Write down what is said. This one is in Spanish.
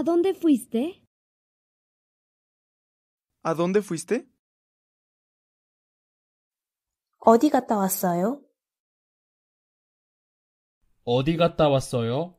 ¿A dónde fuiste? ¿A dónde fuiste? ¿Odi gatta vassoyo? ¿Odi